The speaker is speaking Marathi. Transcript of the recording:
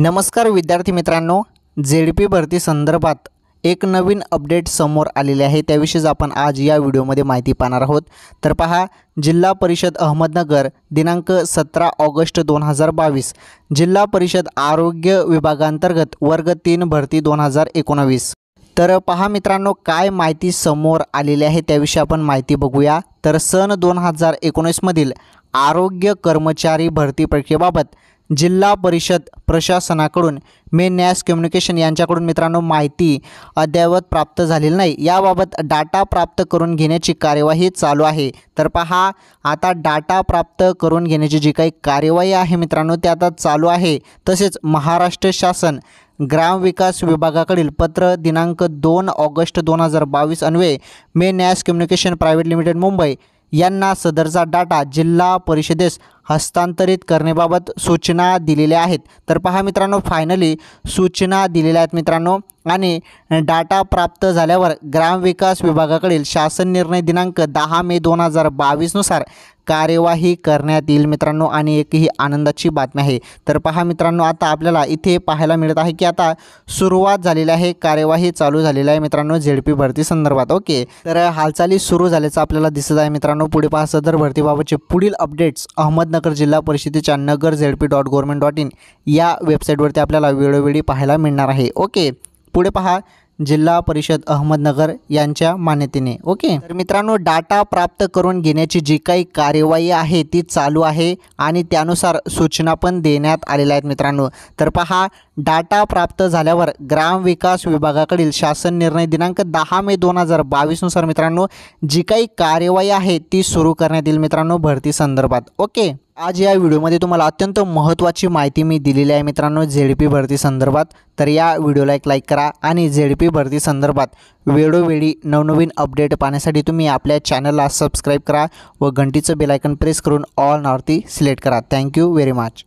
नमस्कार विद्यार्थी मित्रांनो जे पी भरती संदर्भात एक नवीन अपडेट समोर आलेले आहे त्याविषयीच आपण आज या व्हिडिओमध्ये माहिती पाहणार आहोत तर पहा जिल्हा परिषद अहमदनगर दिनांक सतरा ऑगस्ट दोन हजार बावीस जिल्हा परिषद आरोग्य विभागांतर्गत वर्ग तीन भरती दोन हजार एकोणावीस तर पहा मित्रांनो काय माहिती समोर आलेली आहे त्याविषयी आपण माहिती बघूया तर सन दोन हजार एकोणीसमधील आरोग्य कर्मचारी भरती प्रक्रियेबाबत जिल्हा परिषद प्रशासनाकडून मे न्यास कम्युनिकेशन यांच्याकडून मित्रांनो माहिती अद्ययावत प्राप्त झालेली नाही याबाबत डाटा प्राप्त करून घेण्याची कार्यवाही चालू आहे तर पहा आता डाटा प्राप्त करून घेण्याची जी काही कार्यवाही आहे मित्रांनो ते आता चालू आहे तसेच महाराष्ट्र शासन ग्रामविकास विभागाकडील पत्र दिनांक दोन ऑगस्ट दोन हजार बावीस अन्वे मे न्यास कम्युनिकेशन प्रायव्हेट लिमिटेड मुंबई यांना सदरचा डाटा जिल्हा परिषदेस हस्तांतरित करण्याबाबत सूचना दिलेल्या आहेत तर पहा मित्रांनो फायनली सूचना दिलेल्या आहेत मित्रांनो आणि डाटा प्राप्त झाल्यावर ग्रामविकास विभागाकडील शासन निर्णय दिनांक दहा मे दोन हजार बावीसनुसार कार्यवाही करण्यात येईल मित्रांनो आणि एक ही आनंदाची बातमी आहे तर पहा मित्रांनो आता आपल्याला इथे पाहायला मिळत आहे की आता सुरुवात झालेली आहे कार्यवाही चालू झालेली आहे मित्रांनो झेड पी भरती संदर्भात ओके तर हालचाली सुरू झाल्याचं आपल्याला दिसत आहे मित्रांनो पुढे पहा सदर भरतीबाबतचे पुढील अपडेट्स अहमदनगर अहमदनगर जिल्हा परिषदेच्या Nagar Z P dot government dot in या वेबसाईटवरती आपल्याला वेळोवेळी पाहायला मिळणार आहे ओके पुढे पहा जिल्हा परिषद अहमदनगर यांच्या मान्यतेने ओके तर मित्रांनो डाटा प्राप्त करून घेण्याची जी काही कार्यवाही आहे ती चालू आहे आणि त्यानुसार सूचना पण देण्यात आलेल्या आहेत मित्रांनो तर पहा डाटा प्राप्त झाल्यावर ग्राम विकास विभागाकडील शासन निर्णय दिनांक दहा मे दोन हजार बावीसनुसार मित्रांनो जी काही कार्यवाही आहे ती सुरू करण्यात येईल मित्रांनो भरती संदर्भात ओके आज या व्हिडिओमध्ये तुम्हाला अत्यंत महत्त्वाची माहिती मी दिलेली आहे मित्रांनो झेड पी भरती संदर्भात तर या व्हिडिओला एक लाईक करा आणि झेड पी भरती संदर्भात वेळोवेळी नवनवीन अपडेट पाहण्यासाठी तुम्ही आपल्या चॅनलला सबस्क्राईब करा व घंटीचं बेलायकन प्रेस करून ऑल नॉर्थी सिलेक्ट करा थँक्यू व्हेरी मच